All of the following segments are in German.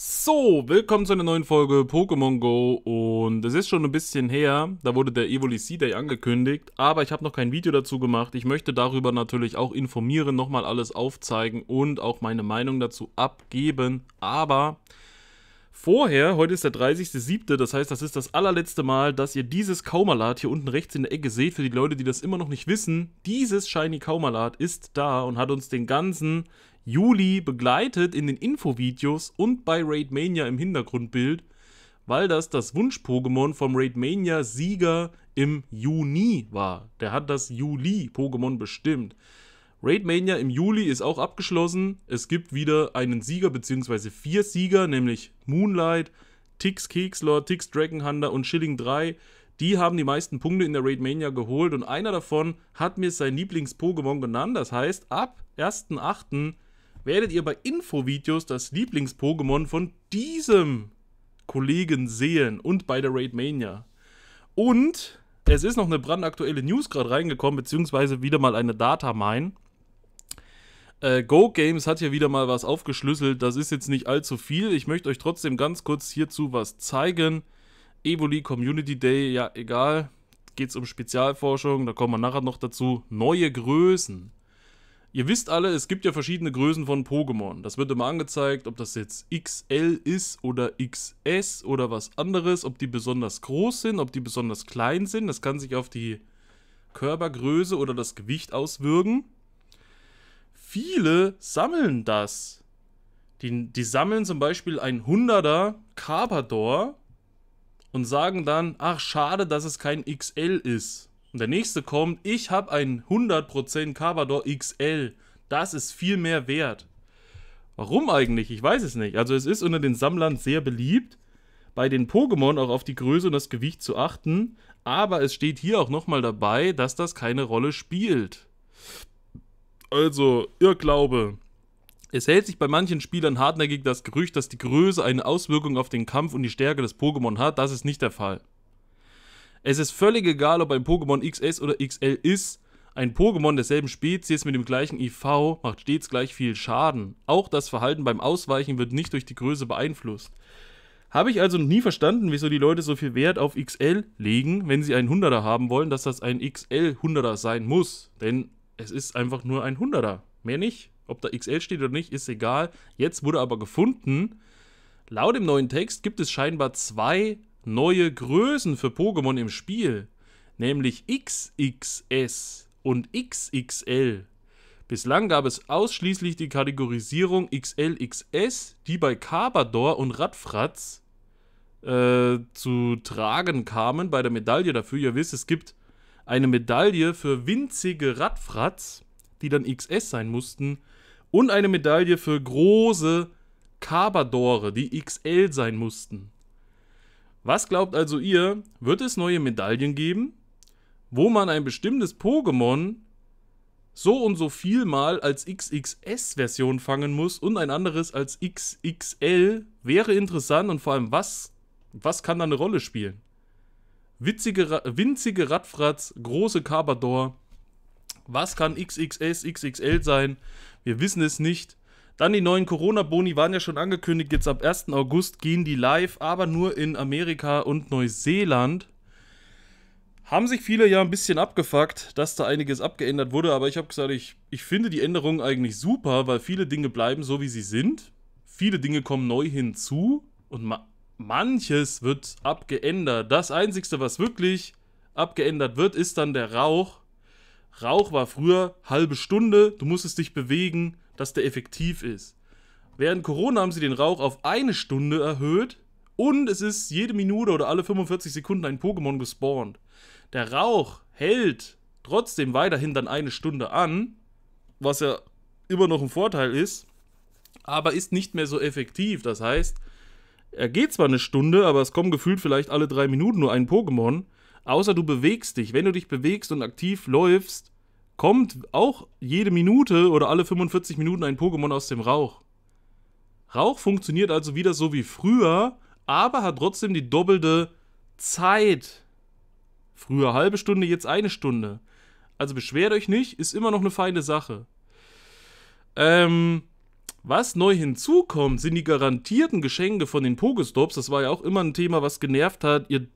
So, willkommen zu einer neuen Folge Pokémon Go und es ist schon ein bisschen her, da wurde der Evoli C-Day angekündigt, aber ich habe noch kein Video dazu gemacht. Ich möchte darüber natürlich auch informieren, nochmal alles aufzeigen und auch meine Meinung dazu abgeben, aber vorher, heute ist der 30.07., das heißt, das ist das allerletzte Mal, dass ihr dieses Kaumalat hier unten rechts in der Ecke seht, für die Leute, die das immer noch nicht wissen, dieses Shiny Kaumalat ist da und hat uns den ganzen Juli begleitet in den Infovideos und bei Raid Mania im Hintergrundbild, weil das das Wunsch-Pokémon vom Raid Mania Sieger im Juni war. Der hat das Juli-Pokémon bestimmt. Raid Mania im Juli ist auch abgeschlossen. Es gibt wieder einen Sieger bzw. vier Sieger, nämlich Moonlight, Tix Kekslor, Tix Dragonhunter und Schilling 3. Die haben die meisten Punkte in der Raid Mania geholt und einer davon hat mir sein Lieblings-Pokémon genannt. Das heißt, ab 1.8 werdet ihr bei Infovideos das Lieblings-Pokémon von diesem Kollegen sehen und bei der Raid Mania. Und es ist noch eine brandaktuelle News gerade reingekommen, beziehungsweise wieder mal eine Data Mine. Äh, Go Games hat hier wieder mal was aufgeschlüsselt. Das ist jetzt nicht allzu viel. Ich möchte euch trotzdem ganz kurz hierzu was zeigen. Evoli Community Day, ja, egal. Geht es um Spezialforschung, da kommen wir nachher noch dazu. Neue Größen. Ihr wisst alle, es gibt ja verschiedene Größen von Pokémon. Das wird immer angezeigt, ob das jetzt XL ist oder XS oder was anderes, ob die besonders groß sind, ob die besonders klein sind. Das kann sich auf die Körpergröße oder das Gewicht auswirken. Viele sammeln das. Die, die sammeln zum Beispiel ein 100er Carpador und sagen dann, ach schade, dass es kein XL ist und der nächste kommt, ich habe ein 100% Cavador XL. Das ist viel mehr wert. Warum eigentlich? Ich weiß es nicht. Also es ist unter den Sammlern sehr beliebt, bei den Pokémon auch auf die Größe und das Gewicht zu achten. Aber es steht hier auch nochmal dabei, dass das keine Rolle spielt. Also, Irrglaube. Es hält sich bei manchen Spielern hartnäckig das Gerücht, dass die Größe eine Auswirkung auf den Kampf und die Stärke des Pokémon hat. Das ist nicht der Fall. Es ist völlig egal, ob ein Pokémon XS oder XL ist. Ein Pokémon derselben Spezies mit dem gleichen IV macht stets gleich viel Schaden. Auch das Verhalten beim Ausweichen wird nicht durch die Größe beeinflusst. Habe ich also noch nie verstanden, wieso die Leute so viel Wert auf XL legen, wenn sie einen 100er haben wollen, dass das ein XL 100er sein muss. Denn es ist einfach nur ein 100er. Mehr nicht. Ob da XL steht oder nicht, ist egal. Jetzt wurde aber gefunden, laut dem neuen Text gibt es scheinbar zwei neue Größen für Pokémon im Spiel, nämlich XXS und XXL. Bislang gab es ausschließlich die Kategorisierung XLXS, die bei Carbador und Radfratz äh, zu tragen kamen bei der Medaille dafür. Ihr wisst, es gibt eine Medaille für winzige Radfratz, die dann XS sein mussten, und eine Medaille für große Carbadore, die XL sein mussten. Was glaubt also ihr, wird es neue Medaillen geben, wo man ein bestimmtes Pokémon so und so viel mal als XXS-Version fangen muss und ein anderes als XXL? Wäre interessant und vor allem, was, was kann da eine Rolle spielen? Witzige, winzige Radfratz, große Carbador. Was kann XXS, XXL sein? Wir wissen es nicht. Dann die neuen Corona-Boni waren ja schon angekündigt. Jetzt ab 1. August gehen die live, aber nur in Amerika und Neuseeland. Haben sich viele ja ein bisschen abgefuckt, dass da einiges abgeändert wurde, aber ich habe gesagt, ich, ich finde die Änderungen eigentlich super, weil viele Dinge bleiben so, wie sie sind. Viele Dinge kommen neu hinzu und ma manches wird abgeändert. Das Einzige, was wirklich abgeändert wird, ist dann der Rauch. Rauch war früher halbe Stunde, du musstest dich bewegen, dass der effektiv ist. Während Corona haben sie den Rauch auf eine Stunde erhöht und es ist jede Minute oder alle 45 Sekunden ein Pokémon gespawnt. Der Rauch hält trotzdem weiterhin dann eine Stunde an, was ja immer noch ein Vorteil ist, aber ist nicht mehr so effektiv. Das heißt, er geht zwar eine Stunde, aber es kommen gefühlt vielleicht alle drei Minuten nur ein Pokémon. Außer du bewegst dich. Wenn du dich bewegst und aktiv läufst, kommt auch jede Minute oder alle 45 Minuten ein Pokémon aus dem Rauch. Rauch funktioniert also wieder so wie früher, aber hat trotzdem die doppelte Zeit. Früher halbe Stunde, jetzt eine Stunde. Also beschwert euch nicht, ist immer noch eine feine Sache. Ähm, was neu hinzukommt, sind die garantierten Geschenke von den Pokestops. Das war ja auch immer ein Thema, was genervt hat. Ihr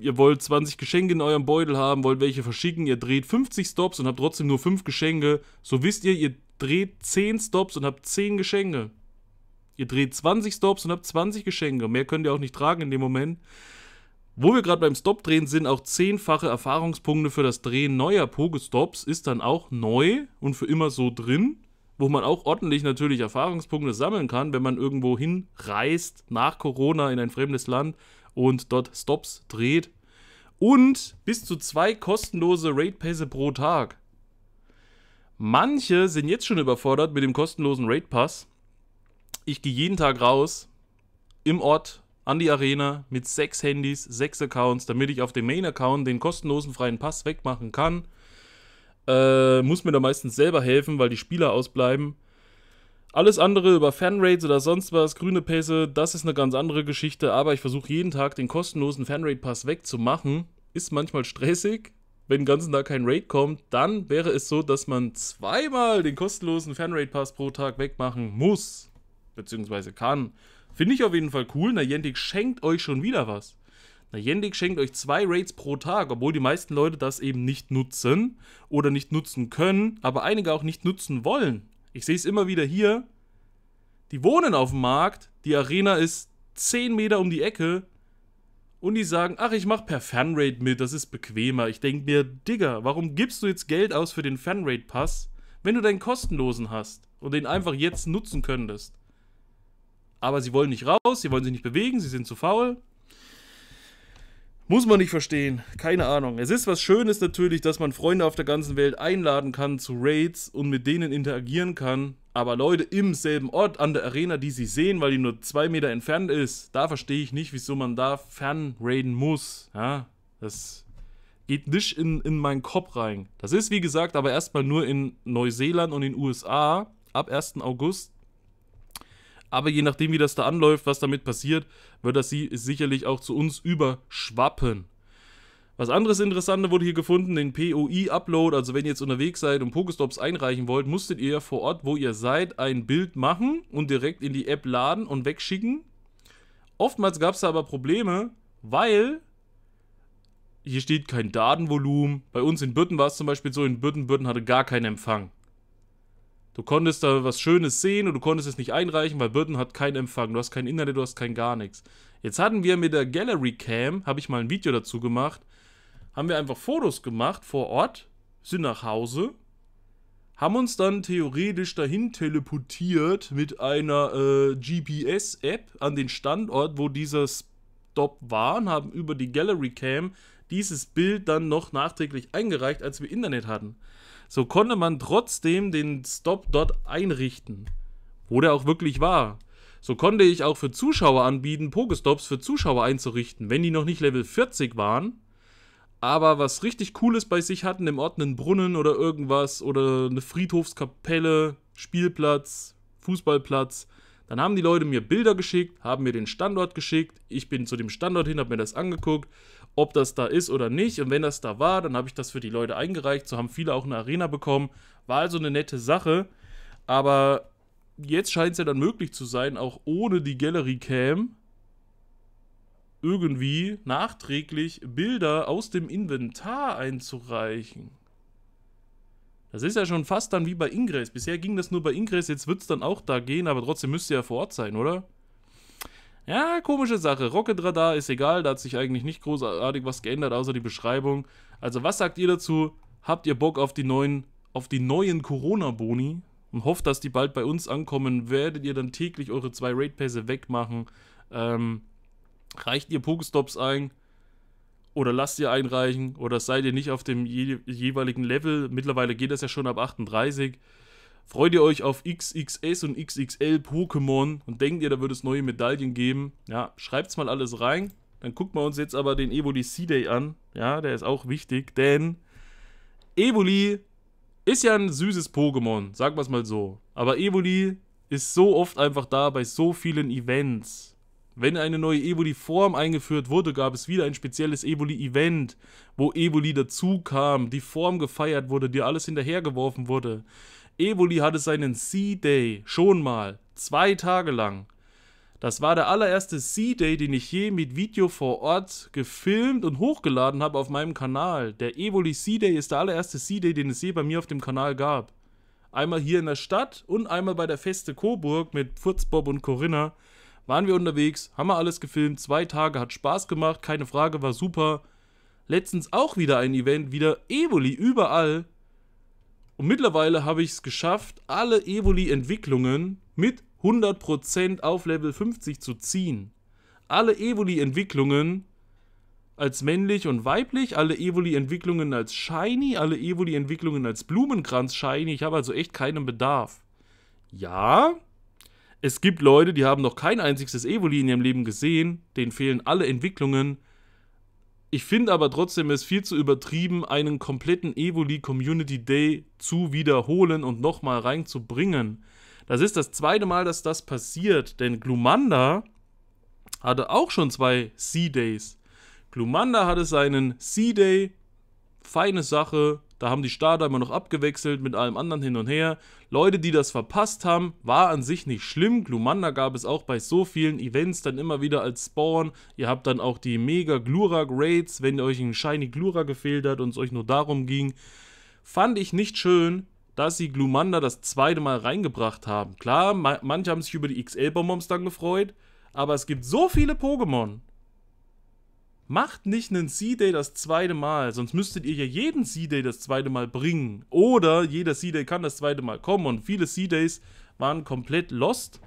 ihr wollt 20 Geschenke in eurem Beutel haben, wollt welche verschicken, ihr dreht 50 Stops und habt trotzdem nur 5 Geschenke, so wisst ihr, ihr dreht 10 Stops und habt 10 Geschenke. Ihr dreht 20 Stops und habt 20 Geschenke. Mehr könnt ihr auch nicht tragen in dem Moment. Wo wir gerade beim Stop drehen sind, auch zehnfache Erfahrungspunkte für das Drehen neuer Pokestops ist dann auch neu und für immer so drin, wo man auch ordentlich natürlich Erfahrungspunkte sammeln kann, wenn man irgendwo hinreist nach Corona in ein fremdes Land und dort Stops dreht. Und bis zu zwei kostenlose Raid-Pässe pro Tag. Manche sind jetzt schon überfordert mit dem kostenlosen Raid-Pass. Ich gehe jeden Tag raus, im Ort, an die Arena, mit sechs Handys, sechs Accounts, damit ich auf dem Main-Account den kostenlosen freien Pass wegmachen kann. Äh, muss mir da meistens selber helfen, weil die Spieler ausbleiben. Alles andere über Fanraids oder sonst was, grüne Pässe, das ist eine ganz andere Geschichte, aber ich versuche jeden Tag den kostenlosen Fanrate-Pass wegzumachen. Ist manchmal stressig, wenn den ganzen Tag kein Raid kommt, dann wäre es so, dass man zweimal den kostenlosen Fanrate-Pass pro Tag wegmachen muss, beziehungsweise kann. Finde ich auf jeden Fall cool, Niantic schenkt euch schon wieder was. Niantic schenkt euch zwei Raids pro Tag, obwohl die meisten Leute das eben nicht nutzen oder nicht nutzen können, aber einige auch nicht nutzen wollen. Ich sehe es immer wieder hier. Die wohnen auf dem Markt, die Arena ist 10 Meter um die Ecke und die sagen, ach, ich mache per Fanrate mit, das ist bequemer. Ich denke mir, Digga, warum gibst du jetzt Geld aus für den Fanrate-Pass, wenn du deinen kostenlosen hast und den einfach jetzt nutzen könntest? Aber sie wollen nicht raus, sie wollen sich nicht bewegen, sie sind zu faul. Muss man nicht verstehen. Keine Ahnung. Es ist was Schönes natürlich, dass man Freunde auf der ganzen Welt einladen kann zu Raids und mit denen interagieren kann. Aber Leute im selben Ort an der Arena, die sie sehen, weil die nur zwei Meter entfernt ist, da verstehe ich nicht, wieso man da fern raiden muss. Ja, das geht nicht in, in meinen Kopf rein. Das ist, wie gesagt, aber erstmal nur in Neuseeland und in den USA ab 1. August aber je nachdem, wie das da anläuft, was damit passiert, wird das sie sicherlich auch zu uns überschwappen. Was anderes Interessantes wurde hier gefunden, den POI-Upload. Also wenn ihr jetzt unterwegs seid und Pokestops einreichen wollt, musstet ihr vor Ort, wo ihr seid, ein Bild machen und direkt in die App laden und wegschicken. Oftmals gab es da aber Probleme, weil hier steht kein Datenvolumen. Bei uns in Bütten war es zum Beispiel so, in Bütten, Bürten hatte gar keinen Empfang. Du konntest da was Schönes sehen und du konntest es nicht einreichen, weil Burton hat keinen Empfang. Du hast kein Internet, du hast kein gar nichts. Jetzt hatten wir mit der Gallery Cam, habe ich mal ein Video dazu gemacht, haben wir einfach Fotos gemacht vor Ort, sind nach Hause, haben uns dann theoretisch dahin teleportiert mit einer äh, GPS-App an den Standort, wo dieser Stop war und haben über die Gallery Cam dieses Bild dann noch nachträglich eingereicht, als wir Internet hatten so konnte man trotzdem den Stop dort einrichten, wo der auch wirklich war. So konnte ich auch für Zuschauer anbieten, Pokestops für Zuschauer einzurichten, wenn die noch nicht Level 40 waren, aber was richtig Cooles bei sich hatten, im Ort einen Brunnen oder irgendwas oder eine Friedhofskapelle, Spielplatz, Fußballplatz. Dann haben die Leute mir Bilder geschickt, haben mir den Standort geschickt. Ich bin zu dem Standort hin, habe mir das angeguckt ob das da ist oder nicht. Und wenn das da war, dann habe ich das für die Leute eingereicht. So haben viele auch eine Arena bekommen. War also eine nette Sache. Aber jetzt scheint es ja dann möglich zu sein, auch ohne die Gallery Cam irgendwie nachträglich Bilder aus dem Inventar einzureichen. Das ist ja schon fast dann wie bei Ingress. Bisher ging das nur bei Ingress, jetzt wird es dann auch da gehen, aber trotzdem müsste ja vor Ort sein, oder? Ja, komische Sache. Rocket Radar ist egal, da hat sich eigentlich nicht großartig was geändert, außer die Beschreibung. Also, was sagt ihr dazu? Habt ihr Bock auf die neuen, auf die neuen Corona-Boni? Und hofft, dass die bald bei uns ankommen. Werdet ihr dann täglich eure zwei Raid-Pässe wegmachen? Ähm, reicht ihr Pokestops ein? Oder lasst ihr einreichen? Oder seid ihr nicht auf dem je jeweiligen Level? Mittlerweile geht das ja schon ab 38. Freut ihr euch auf XXS und XXL Pokémon und denkt ihr, da wird es neue Medaillen geben? Ja, schreibt's mal alles rein. Dann gucken wir uns jetzt aber den Evoli C-Day an. Ja, der ist auch wichtig, denn Evoli ist ja ein süßes Pokémon, sagen wir es mal so. Aber Evoli ist so oft einfach da bei so vielen Events. Wenn eine neue Evoli-Form eingeführt wurde, gab es wieder ein spezielles Evoli-Event, wo Evoli dazu kam, die Form gefeiert wurde, dir alles hinterhergeworfen wurde. Evoli hatte seinen C-Day schon mal, zwei Tage lang. Das war der allererste C-Day, den ich je mit Video vor Ort gefilmt und hochgeladen habe auf meinem Kanal. Der Evoli C-Day ist der allererste C-Day, den es je bei mir auf dem Kanal gab. Einmal hier in der Stadt und einmal bei der Feste Coburg mit Furzbob und Corinna. Waren wir unterwegs, haben wir alles gefilmt, zwei Tage, hat Spaß gemacht, keine Frage, war super. Letztens auch wieder ein Event, wieder Evoli überall, und mittlerweile habe ich es geschafft, alle Evoli-Entwicklungen mit 100% auf Level 50 zu ziehen. Alle Evoli-Entwicklungen als männlich und weiblich, alle Evoli-Entwicklungen als Shiny, alle Evoli-Entwicklungen als Blumenkranz-Shiny. Ich habe also echt keinen Bedarf. Ja, es gibt Leute, die haben noch kein einziges Evoli in ihrem Leben gesehen, denen fehlen alle Entwicklungen. Ich finde aber trotzdem es viel zu übertrieben, einen kompletten Evoli Community Day zu wiederholen und nochmal reinzubringen. Das ist das zweite Mal, dass das passiert, denn Glumanda hatte auch schon zwei Sea Days. Glumanda hatte seinen Sea Day, feine Sache, da haben die Starter immer noch abgewechselt mit allem anderen hin und her. Leute, die das verpasst haben, war an sich nicht schlimm. Glumanda gab es auch bei so vielen Events dann immer wieder als Spawn. Ihr habt dann auch die Mega Glurak Raids, wenn euch ein Shiny Glurak gefehlt hat und es euch nur darum ging. Fand ich nicht schön, dass sie Glumanda das zweite Mal reingebracht haben. Klar, ma manche haben sich über die XL-Bonbons dann gefreut, aber es gibt so viele Pokémon, Macht nicht einen C-Day das zweite Mal, sonst müsstet ihr ja jeden C-Day das zweite Mal bringen. Oder jeder C-Day kann das zweite Mal kommen und viele C-Days waren komplett lost.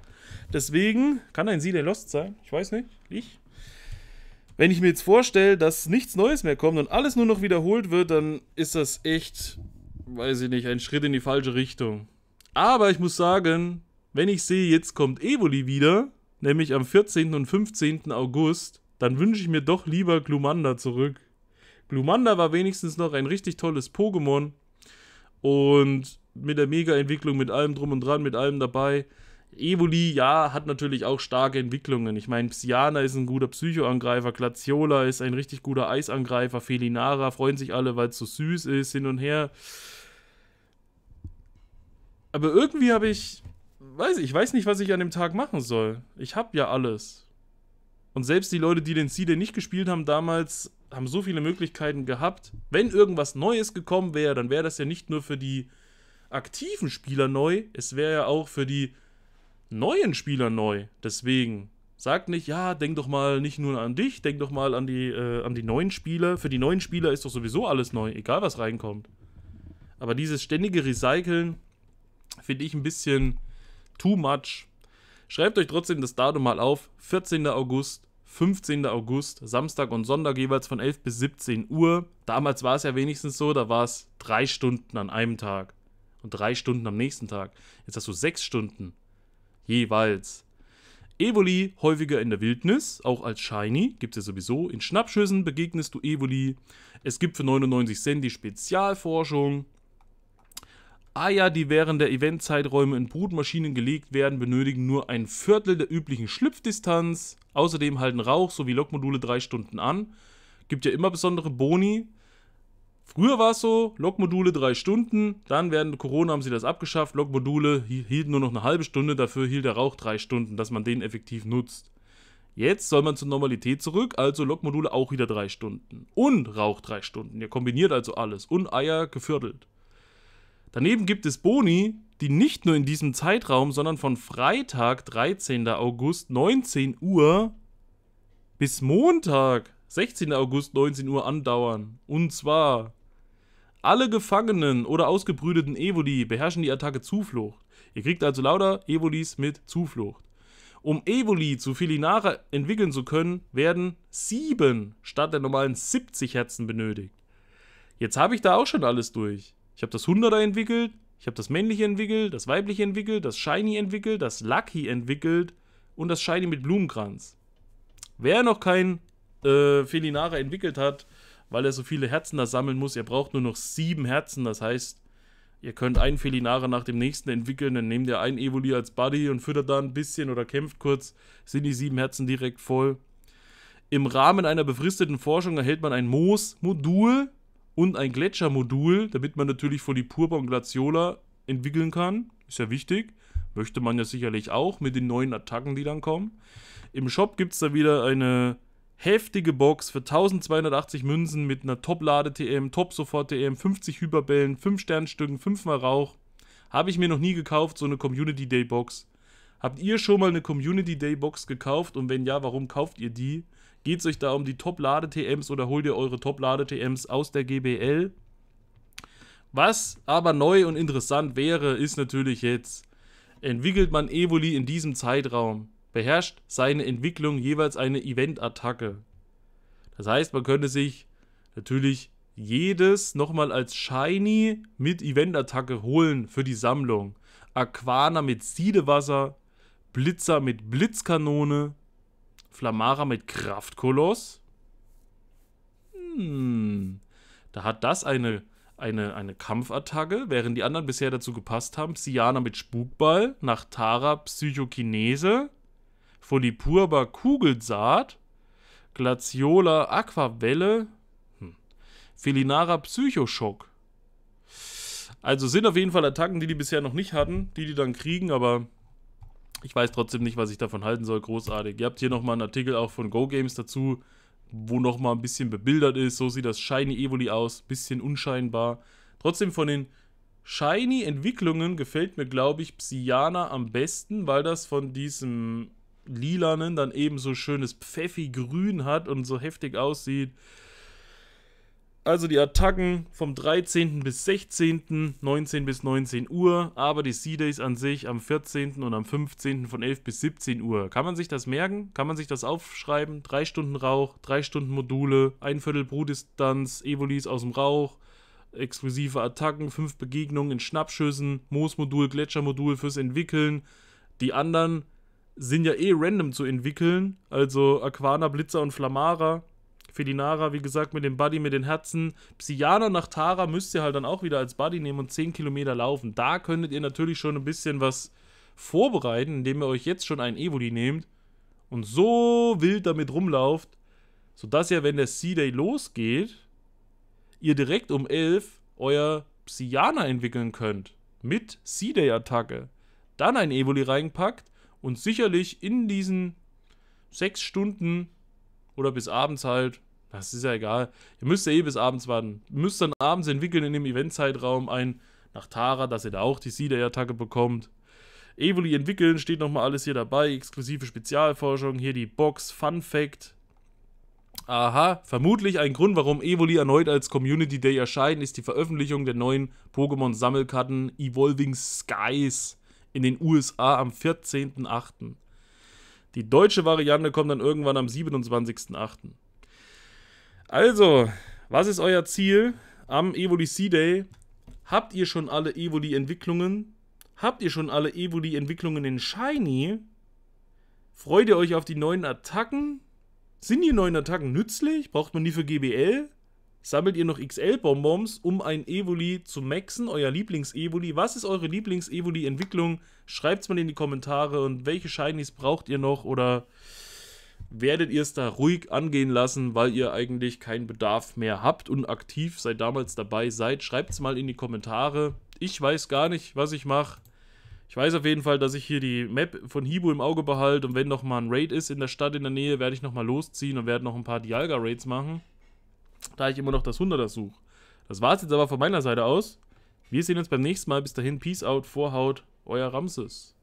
Deswegen kann ein C-Day lost sein. Ich weiß nicht. Ich? Wenn ich mir jetzt vorstelle, dass nichts Neues mehr kommt und alles nur noch wiederholt wird, dann ist das echt, weiß ich nicht, ein Schritt in die falsche Richtung. Aber ich muss sagen, wenn ich sehe, jetzt kommt Evoli wieder, nämlich am 14. und 15. August, dann wünsche ich mir doch lieber Glumanda zurück. Glumanda war wenigstens noch ein richtig tolles Pokémon. Und mit der Mega-Entwicklung, mit allem drum und dran, mit allem dabei. Evoli, ja, hat natürlich auch starke Entwicklungen. Ich meine, Psyana ist ein guter Psychoangreifer, Glaciola ist ein richtig guter Eisangreifer, Felinara freuen sich alle, weil es so süß ist, hin und her. Aber irgendwie habe ich, weiß ich, weiß nicht, was ich an dem Tag machen soll. Ich habe ja alles. Und selbst die Leute, die den Seeder nicht gespielt haben damals, haben so viele Möglichkeiten gehabt. Wenn irgendwas Neues gekommen wäre, dann wäre das ja nicht nur für die aktiven Spieler neu, es wäre ja auch für die neuen Spieler neu. Deswegen sag nicht, ja, denk doch mal nicht nur an dich, denk doch mal an die, äh, an die neuen Spieler. Für die neuen Spieler ist doch sowieso alles neu, egal was reinkommt. Aber dieses ständige Recyceln finde ich ein bisschen too much. Schreibt euch trotzdem das Datum mal auf. 14. August, 15. August, Samstag und Sonntag jeweils von 11 bis 17 Uhr. Damals war es ja wenigstens so, da war es drei Stunden an einem Tag und drei Stunden am nächsten Tag. Jetzt hast du sechs Stunden jeweils. Evoli häufiger in der Wildnis, auch als Shiny, gibt es ja sowieso. In Schnappschüssen begegnest du Evoli. Es gibt für 99 Cent die Spezialforschung. Eier, ah die während der Eventzeiträume in Brutmaschinen gelegt werden, benötigen nur ein Viertel der üblichen Schlüpfdistanz. Außerdem halten Rauch sowie Lokmodule drei Stunden an. Gibt ja immer besondere Boni. Früher war es so, Lokmodule drei Stunden, dann während Corona haben sie das abgeschafft, Lokmodule hielten nur noch eine halbe Stunde, dafür hielt der Rauch drei Stunden, dass man den effektiv nutzt. Jetzt soll man zur Normalität zurück, also Lokmodule auch wieder drei Stunden. Und Rauch drei Stunden. Ihr kombiniert also alles. Und Eier geviertelt. Daneben gibt es Boni, die nicht nur in diesem Zeitraum, sondern von Freitag, 13. August, 19 Uhr bis Montag, 16. August, 19 Uhr andauern. Und zwar alle Gefangenen oder ausgebrüteten Evoli beherrschen die Attacke Zuflucht. Ihr kriegt also lauter Evolis mit Zuflucht. Um Evoli zu Filinara entwickeln zu können, werden 7 statt der normalen 70 Herzen benötigt. Jetzt habe ich da auch schon alles durch. Ich habe das 100er entwickelt, ich habe das männliche entwickelt, das weibliche entwickelt, das shiny entwickelt, das lucky entwickelt und das shiny mit Blumenkranz. Wer noch kein äh, Felinara entwickelt hat, weil er so viele Herzen da sammeln muss, er braucht nur noch sieben Herzen, das heißt, ihr könnt einen Felinara nach dem nächsten entwickeln, dann nehmt ihr einen Evoli als Buddy und füttert da ein bisschen oder kämpft kurz, sind die sieben Herzen direkt voll. Im Rahmen einer befristeten Forschung erhält man ein Moos-Modul, und ein Gletschermodul, damit man natürlich vor die Purba und Glaciola entwickeln kann. Ist ja wichtig. Möchte man ja sicherlich auch mit den neuen Attacken, die dann kommen. Im Shop gibt es da wieder eine heftige Box für 1280 Münzen mit einer Top-Lade-TM, Top-Sofort-TM, 50 Hyperbällen, 5 Sternstücken, 5 mal Rauch. Habe ich mir noch nie gekauft, so eine Community Day Box. Habt ihr schon mal eine Community Day Box gekauft und wenn ja, warum kauft ihr die? Geht es euch da um die Top-Lade-TMs oder holt ihr eure Top-Lade-TMs aus der GBL? Was aber neu und interessant wäre, ist natürlich jetzt, entwickelt man Evoli in diesem Zeitraum, beherrscht seine Entwicklung jeweils eine Event-Attacke. Das heißt, man könnte sich natürlich jedes nochmal als Shiny mit Event-Attacke holen für die Sammlung. Aquana mit Siedewasser, Blitzer mit Blitzkanone, Flamara mit Kraftkoloss. Hm. Da hat das eine, eine, eine Kampfattacke, während die anderen bisher dazu gepasst haben. Psyana mit Spukball, Nachtara Psychokinese, Folipurba Kugelsaat, Glaciola Aquavelle, hm. Felinara Psychoschock. Also sind auf jeden Fall Attacken, die die bisher noch nicht hatten, die die dann kriegen, aber ich weiß trotzdem nicht, was ich davon halten soll. Großartig. Ihr habt hier nochmal einen Artikel auch von Go Games dazu, wo nochmal ein bisschen bebildert ist. So sieht das Shiny Evoli aus. Bisschen unscheinbar. Trotzdem von den Shiny-Entwicklungen gefällt mir, glaube ich, Psyana am besten, weil das von diesem Lilanen dann eben so schönes Pfeffi-Grün hat und so heftig aussieht. Also die Attacken vom 13. bis 16., 19 bis 19 Uhr, aber die C-Days an sich am 14. und am 15. von 11 bis 17 Uhr. Kann man sich das merken? Kann man sich das aufschreiben? Drei Stunden Rauch, drei Stunden Module, ein Viertel Brutdistanz, Evolis aus dem Rauch, exklusive Attacken, fünf Begegnungen in Schnappschüssen, Moosmodul, Gletschermodul fürs Entwickeln. Die anderen sind ja eh random zu entwickeln, also Aquana, Blitzer und Flamara für die Nara, wie gesagt, mit dem Buddy, mit den Herzen. Psyana nach Tara müsst ihr halt dann auch wieder als Buddy nehmen und 10 Kilometer laufen. Da könntet ihr natürlich schon ein bisschen was vorbereiten, indem ihr euch jetzt schon einen Evoli nehmt und so wild damit rumlauft, sodass ihr, wenn der C-Day losgeht, ihr direkt um 11 euer Psyana entwickeln könnt. Mit C-Day-Attacke. Dann ein Evoli reinpackt und sicherlich in diesen 6 Stunden oder bis abends halt. Das ist ja egal. Ihr müsst ja eh bis abends warten. Ihr müsst dann abends entwickeln in dem Eventzeitraum ein nach Tara, dass ihr da auch die Seed-Attacke bekommt. Evoli entwickeln, steht nochmal alles hier dabei. Exklusive Spezialforschung, hier die Box, Fun Fact. Aha, vermutlich ein Grund, warum Evoli erneut als Community Day erscheint, ist die Veröffentlichung der neuen Pokémon-Sammelkarten Evolving Skies in den USA am 14.08. Die deutsche Variante kommt dann irgendwann am 27.08. Also, was ist euer Ziel am Evoli Sea day Habt ihr schon alle Evoli-Entwicklungen? Habt ihr schon alle Evoli-Entwicklungen in Shiny? Freut ihr euch auf die neuen Attacken? Sind die neuen Attacken nützlich? Braucht man die für GBL? Sammelt ihr noch XL-Bonbons, um ein Evoli zu maxen? Euer Lieblings-Evoli? Was ist eure Lieblings-Evoli-Entwicklung? Schreibt es mal in die Kommentare und welche Shinies braucht ihr noch oder werdet ihr es da ruhig angehen lassen, weil ihr eigentlich keinen Bedarf mehr habt und aktiv seit damals dabei seid? Schreibt es mal in die Kommentare. Ich weiß gar nicht, was ich mache. Ich weiß auf jeden Fall, dass ich hier die Map von Hibu im Auge behalte und wenn nochmal ein Raid ist in der Stadt in der Nähe, werde ich nochmal losziehen und werde noch ein paar Dialga-Raids machen da ich immer noch das 100er suche. Das war es jetzt aber von meiner Seite aus. Wir sehen uns beim nächsten Mal. Bis dahin, Peace out, Vorhaut, euer Ramses.